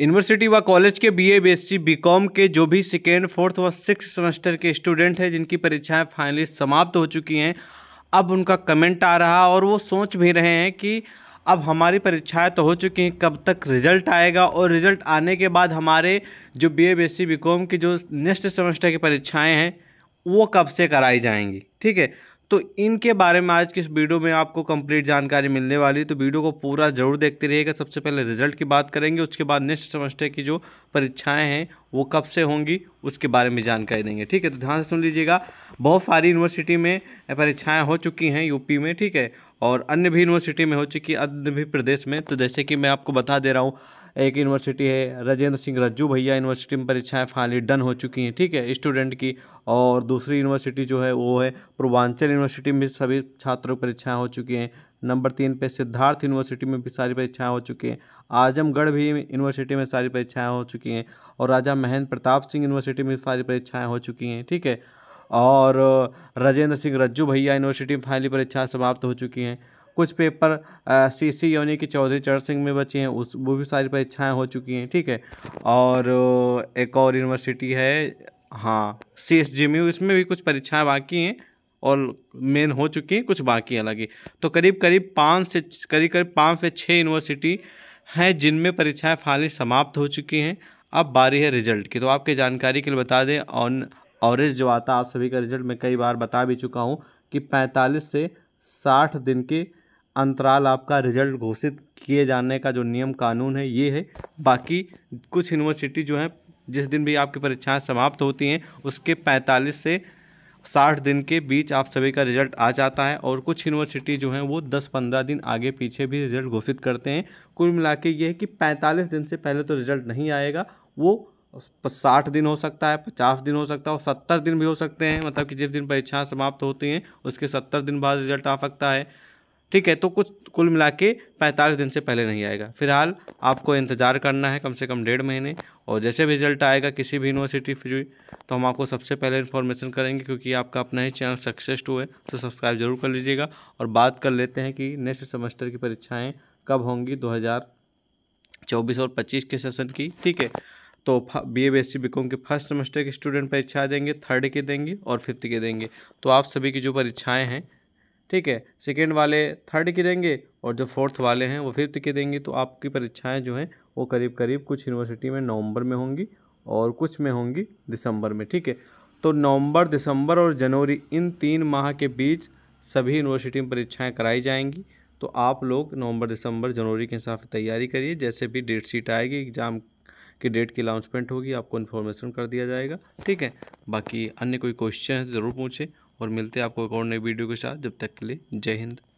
university व college के BA, BSc, BCom के जो भी सेकेंड फोर्थ व सिक्स सेमेस्टर के स्टूडेंट हैं जिनकी परीक्षाएं फाइनली समाप्त हो चुकी हैं अब उनका कमेंट आ रहा और वो सोच भी रहे हैं कि अब हमारी परीक्षाएं तो हो चुकी हैं कब तक रिजल्ट आएगा और रिजल्ट आने के बाद हमारे जो B A B S C B com की जो नेक्स्ट सेमेस्टर की परीक्षाएँ हैं वो कब से कराई जाएंगी ठीक है तो इनके बारे में आज किस वीडियो में आपको कंप्लीट जानकारी मिलने वाली तो वीडियो को पूरा जरूर देखते रहिएगा सबसे पहले रिजल्ट की बात करेंगे उसके बाद नेक्स्ट सेमेस्टर की जो परीक्षाएं हैं वो कब से होंगी उसके बारे में जानकारी देंगे ठीक है तो ध्यान से सुन लीजिएगा बहुत सारी यूनिवर्सिटी में परीक्षाएँ हो चुकी हैं यूपी में ठीक है और अन्य भी यूनिवर्सिटी में हो चुकी अन्य भी प्रदेश में तो जैसे कि मैं आपको बता दे रहा हूँ एक यूनिवर्सिटी है राजेंद्र सिंह रज्जू भैया यूनिवर्सिटी में परीक्षाएं फाइनली डन हो चुकी हैं ठीक है स्टूडेंट की और दूसरी यूनिवर्सिटी जो है वो है पूर्वांचल यूनिवर्सिटी में सभी छात्रों की परीक्षाएँ हो चुकी हैं नंबर तीन पे सिद्धार्थ यूनिवर्सिटी में भी सारी परीक्षाएँ हो चुकी हैं आजमगढ़ भी यूनिवर्सिटी में सारी परीक्षाएँ हो चुकी हैं और राजा महेंद्र प्रताप सिंह यूनिवर्सिटी में सारी परीक्षाएँ हो चुकी हैं ठीक है और राजेंद्र सिंह रज्जू भैया यूनिवर्सिटी में फाइनली परीक्षाएँ समाप्त हो चुकी हैं कुछ पेपर सी सी योनी की चौधरी चरण सिंह में बचे हैं उस वो भी सारी परीक्षाएँ हो चुकी हैं ठीक है और एक और यूनिवर्सिटी है हाँ सी एस जी में इसमें भी कुछ परीक्षाएँ बाकी हैं और मेन हो चुकी हैं कुछ बाकी हैं ही तो करीब करीब पाँच से करीब करीब पाँच से छः यूनिवर्सिटी हैं जिनमें परीक्षाएँ फाल समाप्त हो चुकी हैं अब बारी है रिजल्ट की तो आपके जानकारी के लिए बता दें ऑन ऑरेज जो आता आप सभी का रिजल्ट मैं कई बार बता भी चुका हूँ कि 45 से 60 दिन के अंतराल आपका रिजल्ट घोषित किए जाने का जो नियम कानून है ये है बाकी कुछ यूनिवर्सिटी जो हैं जिस दिन भी आपकी परीक्षाएं समाप्त होती हैं उसके 45 से 60 दिन के बीच आप सभी का रिजल्ट आ जाता है और कुछ यूनिवर्सिटी जो हैं वो 10-15 दिन आगे पीछे भी रिजल्ट घोषित करते हैं कुल मिला के ये है कि 45 दिन से पहले तो रिजल्ट नहीं आएगा वो साठ दिन हो सकता है पचास दिन हो सकता है और सत्तर दिन भी हो सकते हैं मतलब कि जिस दिन परीक्षाएँ समाप्त होती हैं उसके सत्तर दिन बाद रिजल्ट आ सकता है ठीक है तो कुछ कुल मिला के पैंतालीस दिन से पहले नहीं आएगा फिलहाल आपको इंतज़ार करना है कम से कम डेढ़ महीने और जैसे भी रिजल्ट आएगा किसी भी यूनिवर्सिटी फ्री तो हम आपको सबसे पहले इन्फॉर्मेशन करेंगे क्योंकि आपका अपना ही चैनल सक्सेस हुए तो सब्सक्राइब जरूर कर लीजिएगा और बात कर लेते हैं कि नेक्स्ट सेमेस्टर की परीक्षाएँ कब होंगी दो चौबीस और पच्चीस के सेशन की ठीक है तो B A B S C B com के फर्स्ट सेमेस्टर के स्टूडेंट परीक्षाएँ देंगे थर्ड के देंगे और फिफ्थ के देंगे तो आप सभी की जो परीक्षाएँ हैं ठीक है सेकेंड वाले थर्ड की देंगे और जो फोर्थ वाले हैं वो फिफ्थ के देंगे तो आपकी परीक्षाएँ जो हैं वो करीब करीब कुछ यूनिवर्सिटी में नवंबर में होंगी और कुछ में होंगी दिसंबर में ठीक है तो नवंबर दिसंबर और जनवरी इन तीन माह के बीच सभी यूनिवर्सिटी में परीक्षाएँ कराई जाएंगी तो आप लोग नवंबर दिसंबर जनवरी के हिसाब से तैयारी करिए जैसे भी डेट शीट आएगी एग्ज़ाम की डेट की अनाउंसमेंट होगी आपको इन्फॉर्मेशन कर दिया जाएगा ठीक है बाकी अन्य कोई क्वेश्चन है ज़रूर पूछें और मिलते हैं आपको एक और नई वीडियो के साथ जब तक के लिए जय हिंद